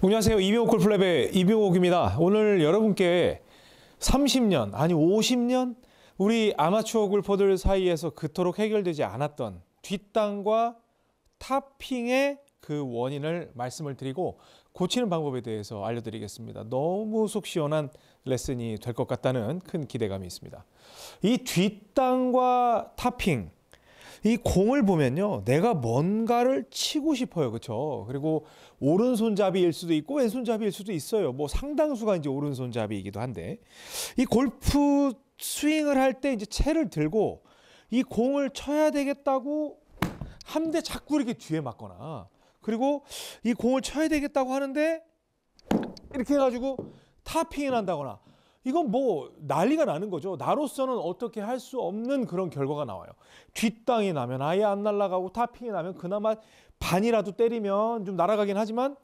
안녕하세요. 이병호 콜플랩의 이병호입니다. 오늘 여러분께 30년, 아니 50년 우리 아마추어 골퍼들 사이에서 그토록 해결되지 않았던 뒷땅과 탑핑의 그 원인을 말씀을 드리고 고치는 방법에 대해서 알려드리겠습니다. 너무 속 시원한 레슨이 될 것 같다는 큰 기대감이 있습니다. 이 뒷땅과 탑핑, 이 공을 보면요. 내가 뭔가를 치고 싶어요. 그렇죠? 그리고 오른손잡이일 수도 있고 왼손잡이일 수도 있어요. 뭐 상당수가 이제 오른손잡이이기도 한데 이 골프 스윙을 할 때 이제 채를 들고 이 공을 쳐야 되겠다고 한데 자꾸 이렇게 뒤에 맞거나 그리고 이 공을 쳐야 되겠다고 하는데 이렇게 해가지고 타핑을 한다거나 이건 뭐 난리가 나는 거죠. 나로서는 어떻게 할 수 없는 그런 결과가 나와요. 뒷땅이 나면 아예 안 날아가고 타핑이 나면 그나마 반이라도 때리면 좀 날아가긴 하지만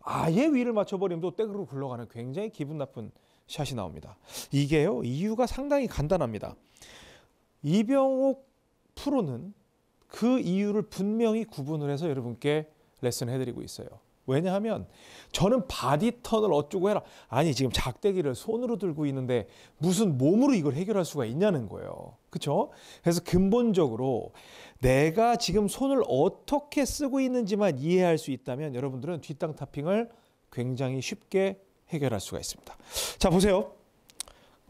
아예 위를 맞춰버리면 또 떼그로 굴러가는 굉장히 기분 나쁜 샷이 나옵니다. 이게요 이유가 상당히 간단합니다. 이병옥 프로는 그 이유를 분명히 구분을 해서 여러분께 레슨 해드리고 있어요. 왜냐하면 저는 바디턴을 어쩌고 해라. 아니 지금 작대기를 손으로 들고 있는데 무슨 몸으로 이걸 해결할 수가 있냐는 거예요. 그렇죠? 그래서 근본적으로 내가 지금 손을 어떻게 쓰고 있는지만 이해할 수 있다면 여러분들은 뒷땅 타핑을 굉장히 쉽게 해결할 수가 있습니다. 자 보세요.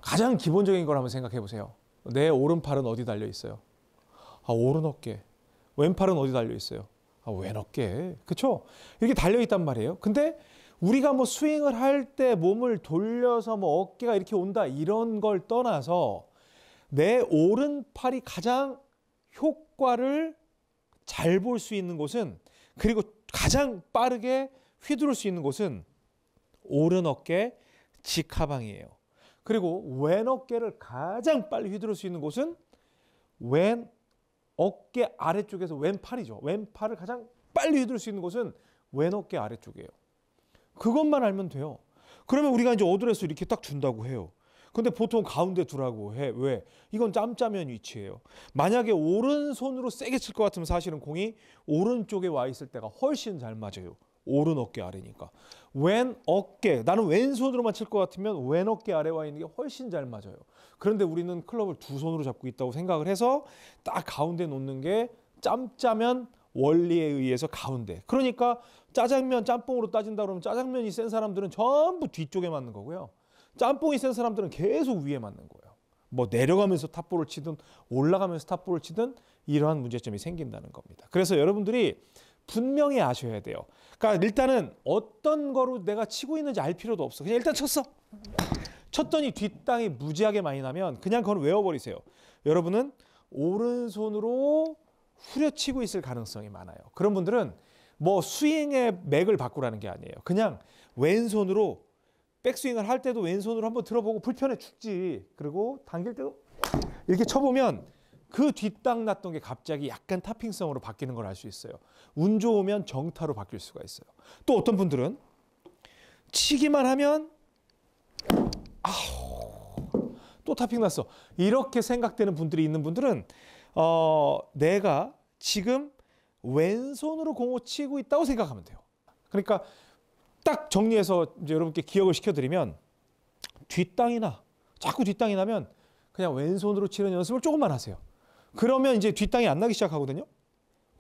가장 기본적인 걸 한번 생각해 보세요. 내 오른팔은 어디 달려 있어요? 아 오른 어깨. 왼팔은 어디 달려 있어요? 아, 외롭게. 그쵸? 이렇게 달려있단 말이에요. 근데 우리가 뭐 스윙을 할 때 몸을 돌려서 뭐 어깨가 이렇게 온다 이런 걸 떠나서 내 오른팔이 가장 효과를 잘 볼 수 있는 곳은 그리고 가장 빠르게 휘두를 수 있는 곳은 오른 어깨 직하방이에요. 그리고 왼 어깨를 가장 빨리 휘두를 수 있는 곳은 왼 어깨 아래쪽에서 왼팔이죠. 왼팔을 가장 빨리 휘둘 수 있는 곳은 왼 어깨 아래쪽이에요. 그것만 알면 돼요. 그러면 우리가 이제 어드레스 이렇게 딱 준다고 해요. 근데 보통 가운데 두라고 해. 왜? 이건 짬짜면 위치예요. 만약에 오른손으로 세게 칠 것 같으면 사실은 공이 오른쪽에 와 있을 때가 훨씬 잘 맞아요. 오른 어깨 아래니까. 왼 어깨. 나는 왼손으로만 칠 것 같으면 왼 어깨 아래 와 있는 게 훨씬 잘 맞아요. 그런데 우리는 클럽을 두 손으로 잡고 있다고 생각을 해서 딱 가운데 놓는 게 짬짜면 원리에 의해서 가운데. 그러니까 짜장면 짬뽕으로 따진다 그러면 짜장면이 센 사람들은 전부 뒤쪽에 맞는 거고요. 짬뽕이 센 사람들은 계속 위에 맞는 거예요. 뭐 내려가면서 탑볼을 치든 올라가면서 탑볼을 치든 이러한 문제점이 생긴다는 겁니다. 그래서 여러분들이 분명히 아셔야 돼요. 그러니까 일단은 어떤 거로 내가 치고 있는지 알 필요도 없어. 그냥 일단 쳤어. 쳤더니 뒷땅이 무지하게 많이 나면 그냥 그건 외워버리세요. 여러분은 오른손으로 후려치고 있을 가능성이 많아요. 그런 분들은 뭐 스윙의 맥을 바꾸라는 게 아니에요. 그냥 왼손으로 백스윙을 할 때도 왼손으로 한번 들어보고 불편해 죽지. 그리고 당길 때도 이렇게 쳐보면 그 뒷땅 났던 게 갑자기 약간 타핑성으로 바뀌는 걸 알 수 있어요. 운 좋으면 정타로 바뀔 수가 있어요. 또 어떤 분들은 치기만 하면 아우 또 타핑 났어. 이렇게 생각되는 분들이 있는 분들은 어 내가 지금 왼손으로 공을 치고 있다고 생각하면 돼요. 그러니까 딱 정리해서 여러분께 기억을 시켜드리면 뒷땅이나 자꾸 뒷땅이 나면 그냥 왼손으로 치는 연습을 조금만 하세요. 그러면 이제 뒷땅이 안 나기 시작하거든요.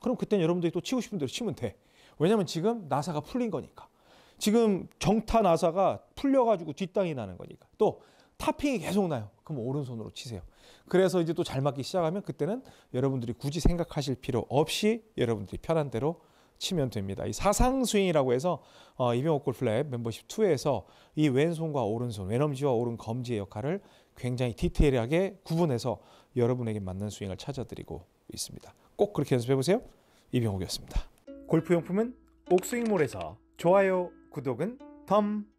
그럼 그땐 여러분들이 또 치고 싶은 대로 치면 돼. 왜냐면 지금 나사가 풀린 거니까. 지금 정타 나사가 풀려가지고 뒷땅이 나는 거니까. 또 타핑이 계속 나요. 그럼 오른손으로 치세요. 그래서 이제 또 잘 맞기 시작하면 그때는 여러분들이 굳이 생각하실 필요 없이 여러분들이 편한 대로 치면 됩니다. 이 사상 스윙이라고 해서 어, 이병옥 골프랩 멤버십 2에서 이 왼손과 오른손, 왼엄지와 오른 검지의 역할을 굉장히 디테일하게 구분해서 여러분에게 맞는 스윙을 찾아드리고 있습니다. 꼭 그렇게 연습해 보세요. 이병욱이었습니다. 골프 용품은 옥스윙몰에서 좋아요, 구독은 덤.